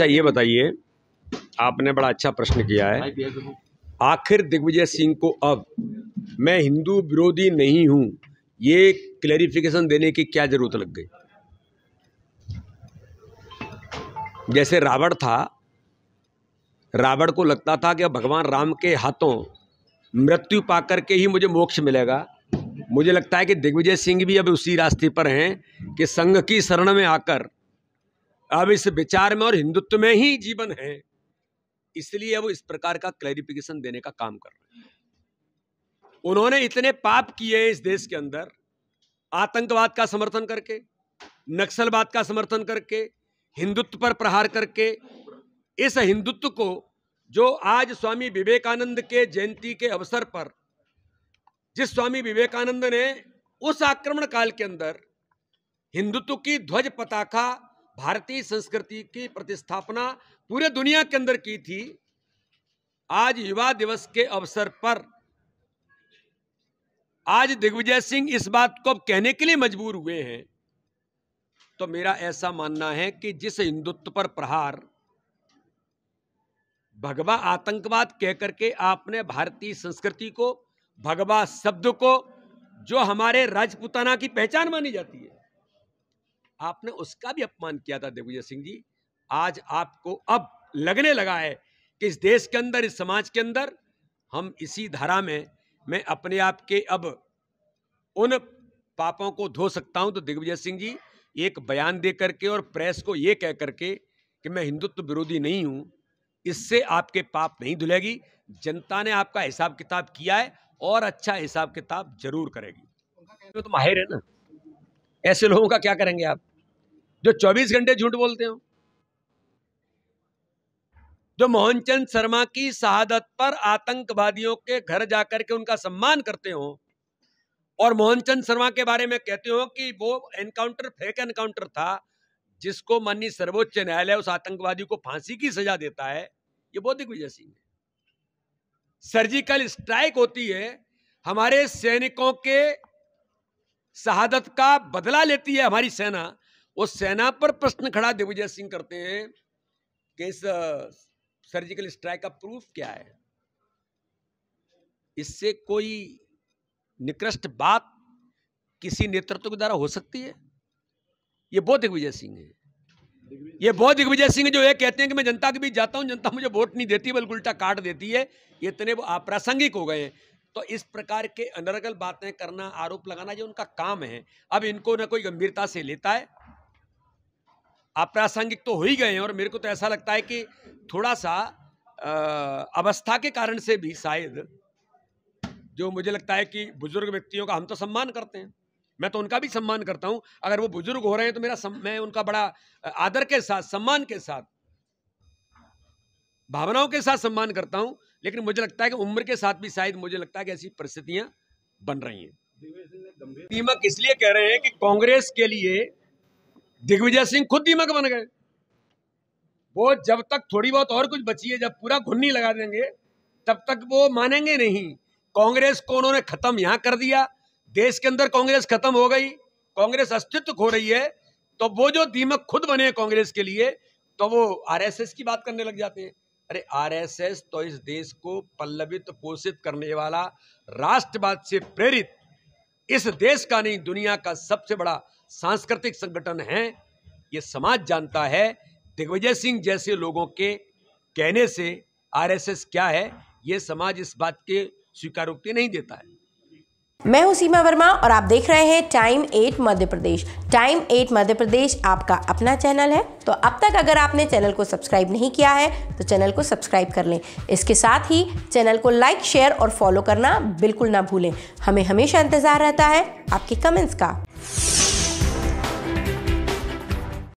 अच्छा ये बताइए आपने बड़ा अच्छा प्रश्न किया है आखिर दिग्विजय सिंह को अब मैं हिंदू विरोधी नहीं हूं ये क्लेरिफिकेशन देने की क्या ज़रूरत लग गई जैसे रावण था रावण को लगता था कि भगवान राम के हाथों मृत्यु पा करके ही मुझे मोक्ष मिलेगा मुझे लगता है कि दिग्विजय सिंह भी अब उसी रास्ते पर हैं कि संघ की शरण में आकर अब इस विचार में और हिंदुत्व में ही जीवन है इसलिए वो इस प्रकार का क्लैरिफिकेशन देने का काम कर रहे हैं उन्होंने इतने पाप किए इस देश के अंदर आतंकवाद का समर्थन करके नक्सलवाद का समर्थन करके हिंदुत्व पर प्रहार करके इस हिंदुत्व को जो आज स्वामी विवेकानंद के जयंती के अवसर पर जिस स्वामी विवेकानंद ने उस आक्रमण काल के अंदर हिंदुत्व की ध्वज पताखा भारतीय संस्कृति की प्रतिस्थापना पूरे दुनिया के अंदर की थी आज युवा दिवस के अवसर पर आज दिग्विजय सिंह इस बात को अब कहने के लिए मजबूर हुए हैं तो मेरा ऐसा मानना है कि जिस हिंदुत्व पर प्रहार भगवा आतंकवाद कहकर के आपने भारतीय संस्कृति को भगवा शब्द को जो हमारे राजपुताना की पहचान मानी जाती है आपने उसका भी अपमान किया था दिग्विजय सिंह जी आज आपको अब लगने लगा है कि इस देश के अंदर इस समाज के अंदर हम इसी धारा में मैं अपने आप के अब उन पापों को धो सकता हूं तो दिग्विजय सिंह जी एक बयान दे करके और प्रेस को ये कह करके कि मैं हिंदुत्व विरोधी नहीं हूं इससे आपके पाप नहीं धुलेगी जनता ने आपका हिसाब किताब किया है और अच्छा हिसाब किताब जरूर करेगी तो माहिर है ना ऐसे लोगों का क्या करेंगे आप जो 24 घंटे झूठ बोलते हो जो मोहनचंद शर्मा की शहादत पर आतंकवादियों के घर जाकर के उनका सम्मान करते हो और मोहनचंद शर्मा के बारे में कहते हो कि वो एनकाउंटर फेक एनकाउंटर था जिसको माननीय सर्वोच्च न्यायालय उस आतंकवादी को फांसी की सजा देता है ये बहुत विजय सिंह है सर्जिकल स्ट्राइक होती है हमारे सैनिकों के शहादत का बदला लेती है हमारी सेना वो सेना पर प्रश्न खड़ा दिग्विजय सिंह करते हैं कि इस सर्जिकल स्ट्राइक का प्रूफ क्या है इससे कोई निकृष्ट बात किसी नेतृत्व के द्वारा हो सकती है ये बहुत दिग्विजय सिंह है ये बहुत दिग्विजय सिंह जो ये कहते हैं कि मैं जनता के बीच जाता हूं जनता मुझे वोट नहीं देती बल्कि उल्टा काट देती है इतने वो अप्रासंगिक हो गए तो इस प्रकार के अनर्गल बातें करना आरोप लगाना ये उनका काम है अब इनको ना कोई गंभीरता से लेता है अप्रासंगिक तो हो ही गए हैं और मेरे को तो ऐसा लगता है कि थोड़ा सा आ, अवस्था के कारण से भी शायद जो मुझे लगता है कि बुजुर्ग व्यक्तियों का हम तो सम्मान करते हैं मैं तो उनका भी सम्मान करता हूं अगर वो बुजुर्ग हो रहे हैं तो मेरा सम, मैं उनका बड़ा आदर के साथ सम्मान के साथ भावनाओं के साथ सम्मान करता हूं लेकिन मुझे लगता है कि उम्र के साथ भी शायद मुझे लगता है कि ऐसी परिस्थितियां बन रही हैं दीमक इसलिए कह रहे हैं कि कांग्रेस के लिए दिग्विजय सिंह खुद दीमक बन गए वो जब तक थोड़ी बहुत और कुछ बची है जब पूरा घुन्नी लगा देंगे तब तक वो मानेंगे नहीं कांग्रेस को उन्होंने खत्म यहां कर दिया देश के अंदर कांग्रेस खत्म हो गई कांग्रेस अस्तित्व खो रही है तो वो जो दीमक खुद बने कांग्रेस के लिए तो वो आरएसएस की बात करने लग जाते हैं अरे आरएसएस तो इस देश को पल्लवित पोषित करने वाला राष्ट्रवाद से प्रेरित इस देश का नहीं दुनिया का सबसे बड़ा सांस्कृतिक संगठन है ये समाज जानता है दिग्विजय सिंह जैसे लोगों के कहने से आरएसएस क्या है ये समाज इस बात के स्वीकारोक्ति नहीं देता है मैं हूं सीमा वर्मा और आप देख रहे हैं time at Madhya Pradesh time at Madhya Pradesh आपका अपना चैनल है तो अब तक अगर आपने चैनल को सब्सक्राइब नहीं किया है तो चैनल को सब्सक्राइब कर लें इसके साथ ही चैनल को लाइक शेयर और फॉलो करना बिल्कुल ना भूलें हमें हमेशा इंतज़ार रहता है आपके कमेंट्स का